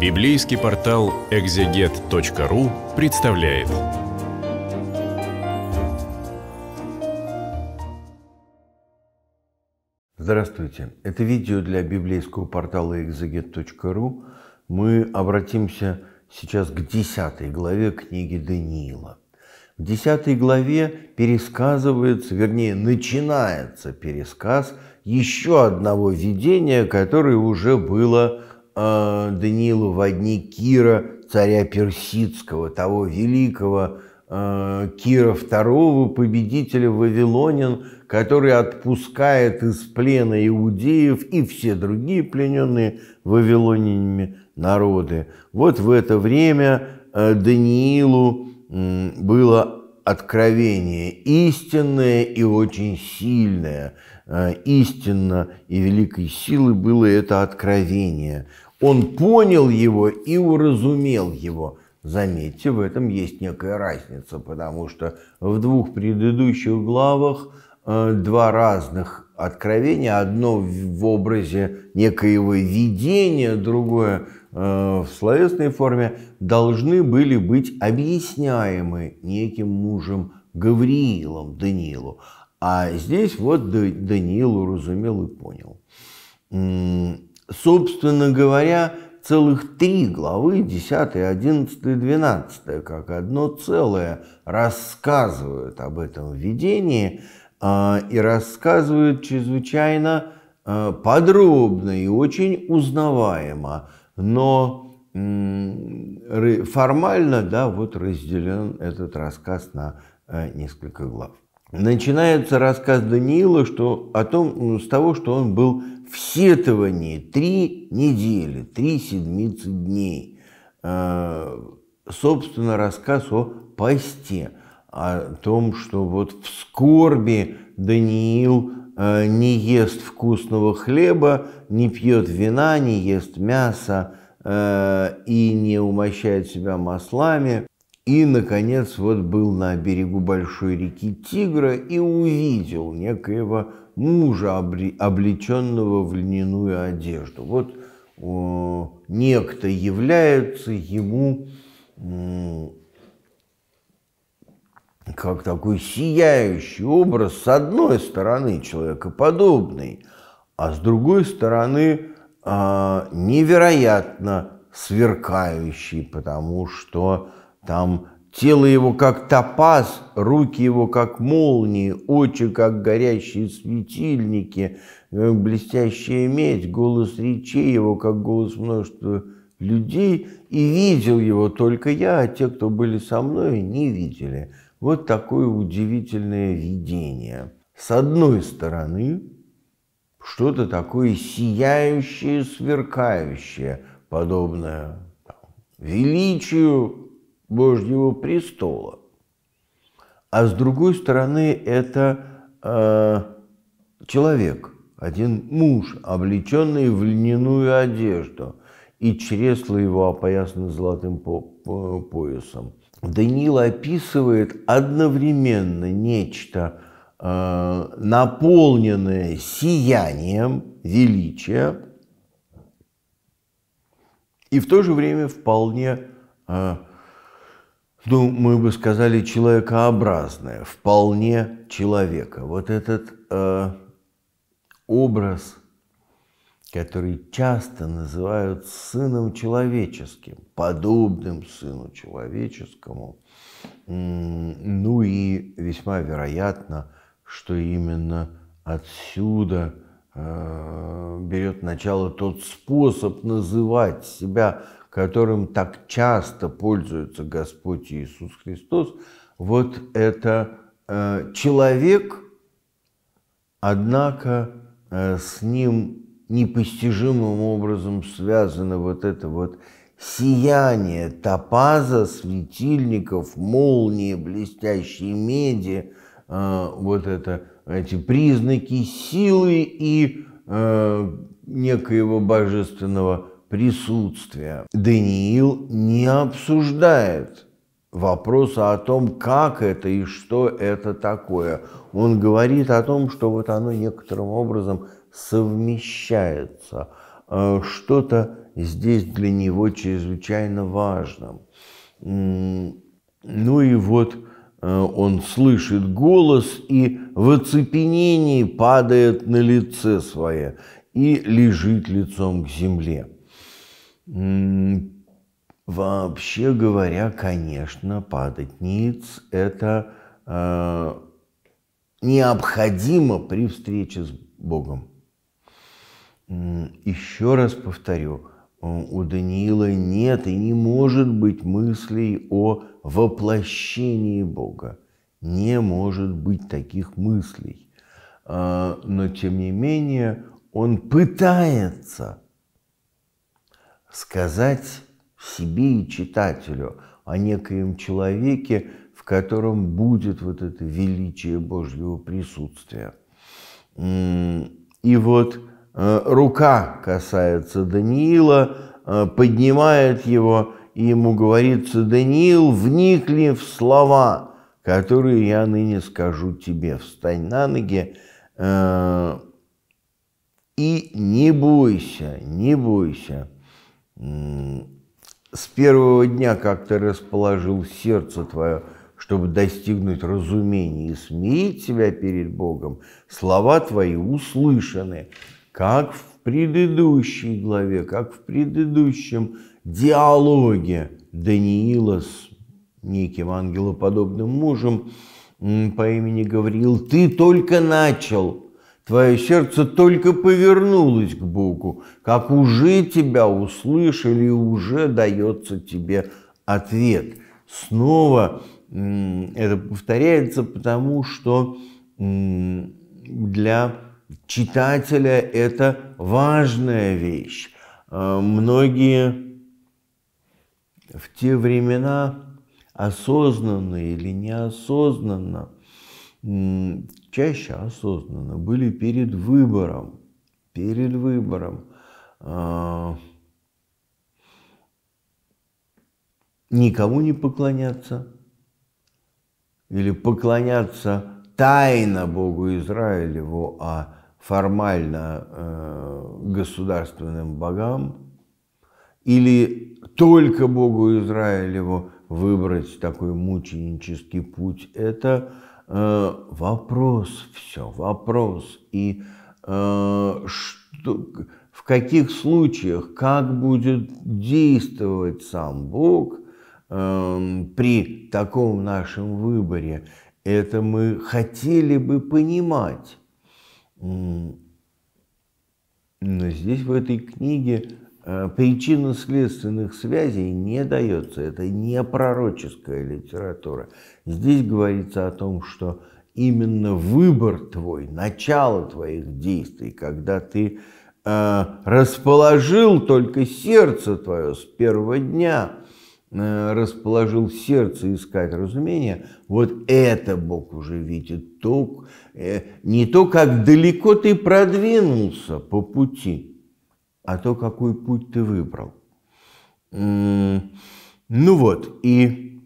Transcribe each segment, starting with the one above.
Библейский портал экзегет.ру представляет. Здравствуйте! Это видео для библейского портала экзегет.ру. Мы обратимся сейчас к 10 главе книги Даниила. В 10 главе пересказывается, вернее, начинается пересказ еще одного видения, которое уже было э, Даниилу во дни Кира, царя Персидского, того великого э, Кира II, победителя Вавилонин, который отпускает из плена иудеев и все другие плененные вавилонинами народы. Вот в это время э, Даниилу было откровение истинное и очень сильное. А, истинно и великой силы было это откровение. Он понял его и уразумел его. Заметьте, в этом есть некая разница, потому что в двух предыдущих главах а, два разных откровения. Одно в образе некоего видения, другое – Э, в словесной форме должны были быть объясняемы неким мужем Гавриилом Даниилу. А здесь вот Даниил уразумел и понял. Собственно говоря, целых три главы, 10, 11, 12, как одно целое, рассказывают об этом видении э, и рассказывают чрезвычайно э, подробно и очень узнаваемо но формально, да, вот разделен этот рассказ на э, несколько глав. Начинается рассказ Даниила что, о том, ну, с того, что он был в сетовании три недели, три седмицы дней. Э, собственно, рассказ о посте, о том, что вот в скорби Даниил Э, не ест вкусного хлеба, не пьет вина, не ест мяса э, и не умощает себя маслами. И, наконец, вот был на берегу большой реки Тигра и увидел некоего мужа, облеченного в льняную одежду. Вот о, некто является ему как такой сияющий образ с одной стороны человекоподобный, а с другой стороны а, невероятно сверкающий, потому что там тело его как топаз, руки его как молнии, очи как горящие светильники, э, блестящая медь, голос речей его как голос множества людей, и видел его только я, а те, кто были со мной, не видели вот такое удивительное видение. С одной стороны, что-то такое сияющее, сверкающее, подобное там, величию Божьего престола. А с другой стороны, это э, человек, один муж, облеченный в льняную одежду, и чресло его опоясано золотым по по поясом – Даниил описывает одновременно нечто, э, наполненное сиянием величия и в то же время вполне, э, ну, мы бы сказали, человекообразное, вполне человека. Вот этот э, образ – который часто называют сыном человеческим, подобным сыну человеческому. Ну и весьма вероятно, что именно отсюда э, берет начало тот способ называть себя, которым так часто пользуется Господь Иисус Христос, вот это э, человек, однако э, с ним непостижимым образом связано вот это вот сияние топаза, светильников, молнии, блестящие меди, э, вот это, эти признаки силы и э, некоего божественного присутствия. Даниил не обсуждает вопроса о том, как это и что это такое. Он говорит о том, что вот оно некоторым образом совмещаются. Э, что-то здесь для него чрезвычайно важно. Ну и вот э, он слышит голос и в оцепенении падает на лице свое и лежит лицом к земле. Вообще говоря, конечно, падать ниц – это э, необходимо при встрече с Богом. Еще раз повторю, э, у Даниила нет и не может быть мыслей о воплощении Бога. Не может быть таких мыслей. А, но тем не менее он пытается сказать себе и читателю о некоем человеке, в котором будет вот это величие Божьего присутствия. И вот Э, рука касается Даниила, э, поднимает его и ему говорится, «Даниил, вникли в слова, которые я ныне скажу тебе. Встань на ноги э, и не бойся, не бойся». С первого дня, как ты расположил сердце твое, чтобы достигнуть разумения и смирить себя перед Богом, слова твои услышаны – как в предыдущей главе, как в предыдущем диалоге Даниила с неким ангелоподобным мужем по имени Гавриил, ты только начал, твое сердце только повернулось к Богу, как уже тебя услышали, уже дается тебе ответ. Снова это повторяется, потому что для читателя это важная вещь. А, многие в те времена осознанно или неосознанно, чаще осознанно, были перед выбором, перед выбором а, никому не поклоняться или поклоняться тайно Богу Израилеву, а формально э, государственным богам или только Богу Израилеву выбрать такой мученический путь, это э, вопрос все, вопрос. И э, что, в каких случаях, как будет действовать сам Бог при таком нашем выборе, это мы хотели бы понимать. Но здесь в этой книге э, причинно-следственных связей не дается. Это не пророческая литература. Здесь говорится о том, что именно выбор твой, начало твоих действий, когда ты э, расположил только сердце твое с первого дня – Э, расположил сердце искать разумения, вот это Бог уже видит. То, э, не то, как далеко ты продвинулся по пути, а то, какой путь ты выбрал. Ну вот, и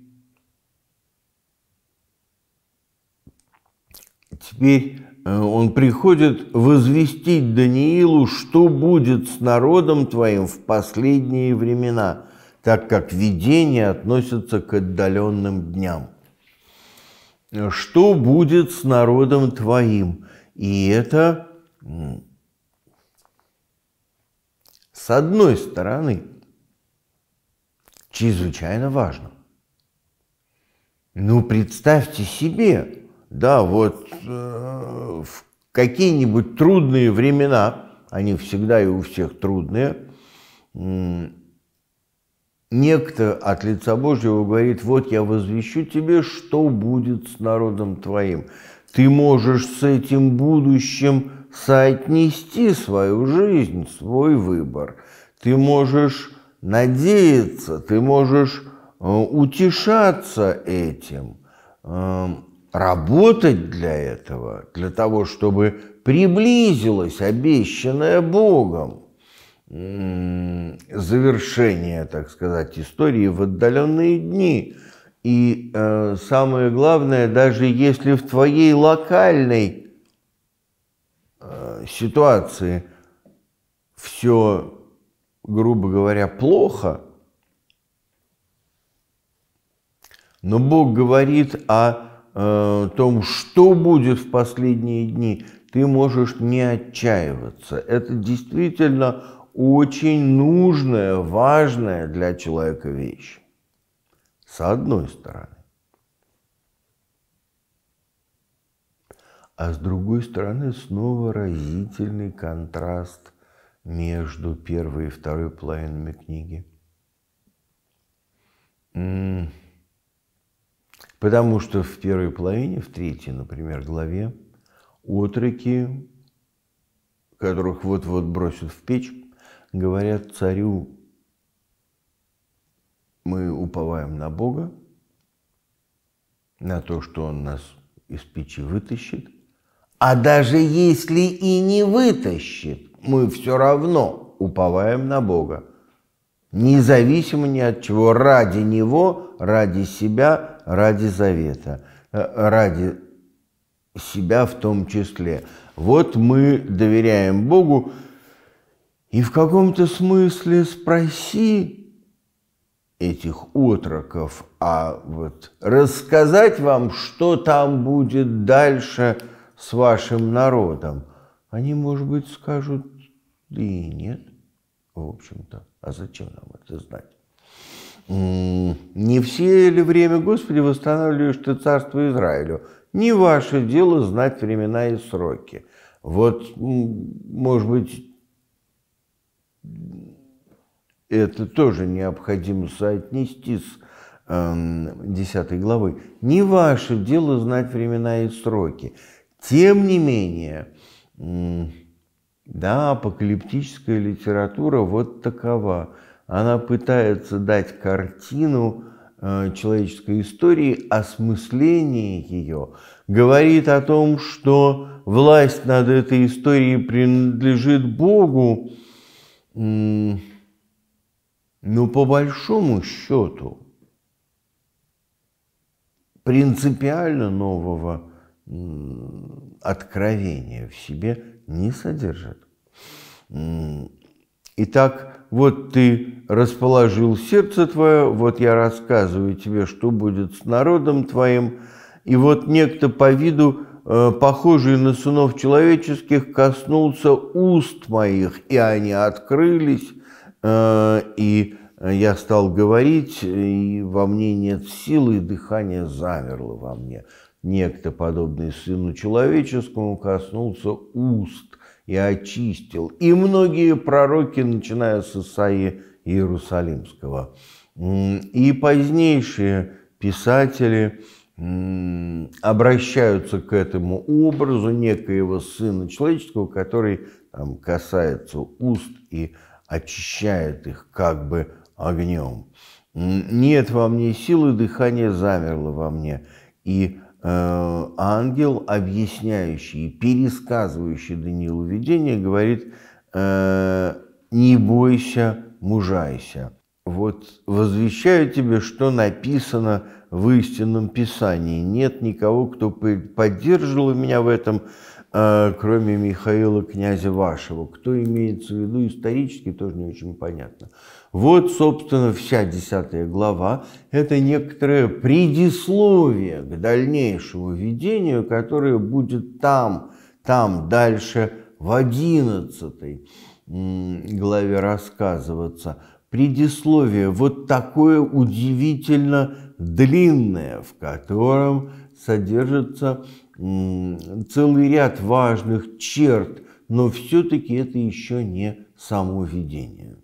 теперь э, он приходит возвестить Даниилу, что будет с народом твоим в последние времена – так как видения относятся к отдаленным дням. Что будет с народом твоим? И это с одной стороны чрезвычайно важно. Ну, представьте себе, да, вот э, в какие-нибудь трудные времена, они всегда и у всех трудные, некто от лица Божьего говорит, вот я возвещу тебе, что будет с народом твоим. Ты можешь с этим будущим соотнести свою жизнь, свой выбор. Ты можешь надеяться, ты можешь э, утешаться этим, э, работать для этого, для того, чтобы приблизилось обещанное Богом завершение, так сказать, истории в отдаленные дни. И э, самое главное, даже если в твоей локальной э, ситуации все, грубо говоря, плохо, но Бог говорит о э, том, что будет в последние дни, ты можешь не отчаиваться. Это действительно очень нужная, важная для человека вещь. С одной стороны. А с другой стороны снова разительный контраст между первой и второй половинами книги. Потому что в первой половине, в третьей, например, главе, отроки, которых вот-вот бросят в печь, говорят царю, мы уповаем на Бога, на то, что Он нас из печи вытащит, а даже если и не вытащит, мы все равно уповаем на Бога, независимо ни от чего, ради Него, ради себя, ради завета, э, ради себя в том числе. Вот мы доверяем Богу, и в каком-то смысле спроси этих отроков, а вот рассказать вам, что там будет дальше с вашим народом, они, может быть, скажут, да и нет, в общем-то, а зачем нам это знать? Не все ли время, Господи, восстанавливаешь ты царство Израилю? Не ваше дело знать времена и сроки. Вот, может быть, это тоже необходимо соотнести с 10 эм, главой. Не ваше дело знать времена и сроки. Тем не менее, да, апокалиптическая литература вот такова. Она пытается дать картину э, человеческой истории, осмысление ее, говорит о том, что власть над этой историей принадлежит Богу, но по большому счету принципиально нового откровения в себе не содержит. Итак, вот ты расположил сердце твое, вот я рассказываю тебе, что будет с народом твоим, и вот некто по виду, э, похожий на сынов человеческих, коснулся уст моих, и они открылись, э, и Э, я стал говорить, э, и во мне нет силы, и дыхание замерло во мне. Некто, подобный сыну человеческому, коснулся уст и очистил. И многие пророки, начиная с Исаии Иерусалимского. И позднейшие писатели обращаются к этому образу некоего сына человеческого, который там, касается уст и очищает их как бы огнем. Нет во мне силы, дыхание замерло во мне. И э, ангел, объясняющий, пересказывающий Даниилу видение, говорит, э, не бойся, мужайся. Вот возвещаю тебе, что написано в истинном Писании. Нет никого, кто поддерживал меня в этом, э, кроме Михаила, князя вашего. Кто имеется в виду исторически, тоже не очень понятно. Вот, собственно, вся десятая глава – это некоторое предисловие к дальнейшему видению, которое будет там, там дальше в одиннадцатой главе рассказываться. Предисловие вот такое удивительно длинное, в котором содержится целый ряд важных черт, но все-таки это еще не само видение.